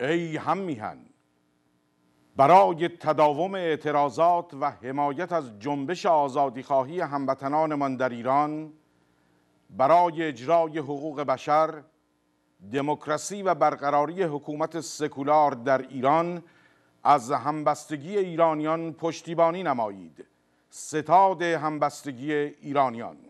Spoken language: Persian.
ای هم میهن برای تداوم اعتراضات و حمایت از جنبش آزادیخواهی من در ایران برای اجرای حقوق بشر دموکراسی و برقراری حکومت سکولار در ایران از همبستگی ایرانیان پشتیبانی نمایید ستاد همبستگی ایرانیان